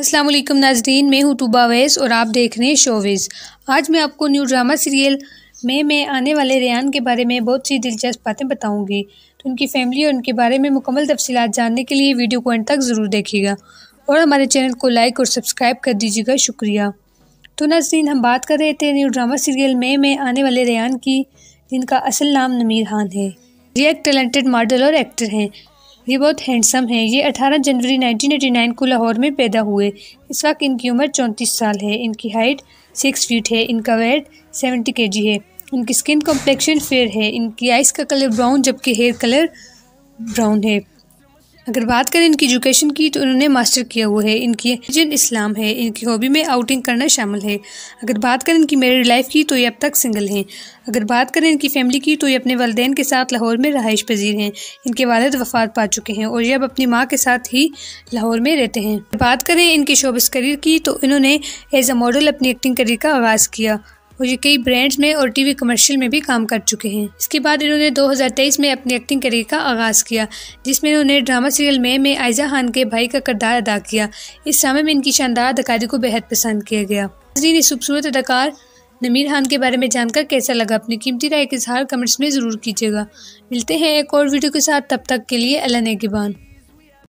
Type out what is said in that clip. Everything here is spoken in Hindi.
असलम नाजरीन मैं हूँ टूबा वेस और आप देख रहे हैं शोवेज़ आज मैं आपको न्यू ड्रामा सीरियल में मैं आने वाले रेहान के बारे में बहुत सी दिलचस्प बातें बताऊँगी तो उनकी फैमिली और उनके बारे में मुकम्मल तफसीत जानने के लिए वीडियो को एंड तक ज़रूर देखिएगा और हमारे चैनल को लाइक और सब्सक्राइब कर दीजिएगा शुक्रिया तो नाजरीन हम बात कर रहे थे न्यू ड्रामा सीरियल में मैं आने वाले रेहान की जिनका असल नाम नमीर खान है ये एक टैलेंटेड मॉडल और एक्टर हैं ये बहुत हैंडसम हैं ये 18 जनवरी 1989 को लाहौर में पैदा हुए इस वक्त इनकी उम्र चौंतीस साल है इनकी हाइट सिक्स फीट है इनका वेट सेवेंटी के है इनकी स्किन कॉम्प्लेक्शन फेयर है इनकी आइस का कलर ब्राउन जबकि हेयर कलर ब्राउन है अगर बात करें इनकी एजुकेशन की तो इन्होंने मास्टर किया हुआ है इनकी रिलीजन इस्लाम है इनकी हॉबी में आउटिंग करना शामिल है अगर बात करें इनकी मेरिड लाइफ की तो ये अब तक सिंगल हैं अगर बात करें इनकी फैमिली की तो ये अपने वालदेन के साथ लाहौर में रहाइश पजीर हैं इनके वालद वफात पा चुके हैं और ये अब अपनी माँ के साथ ही लाहौर में रहते हैं बात करें इनके शोबस करियर की तो इन्होंने एज अ मॉडल अपनी एक्टिंग करियर का आगाज़ किया और ये कई ब्रांड्स में और टीवी कमर्शियल में भी काम कर चुके हैं इसके बाद इन्होंने 2023 में अपनी एक्टिंग करियर का आगाज़ किया जिसमें इन्होंने ड्रामा सीरियल में में आयजा खान के भाई का किरदार अदा किया इस समय में इनकी शानदार अदाकारी को बेहद पसंद किया गया खूबसूरत अदाकार नमीर खान के बारे में जानकर कैसा लगा अपनी कीमती राय के इजहार कमेंट्स में ज़रूर कीजिएगा मिलते हैं एक और वीडियो के साथ तब तक के लिए अल्लाह नेगबान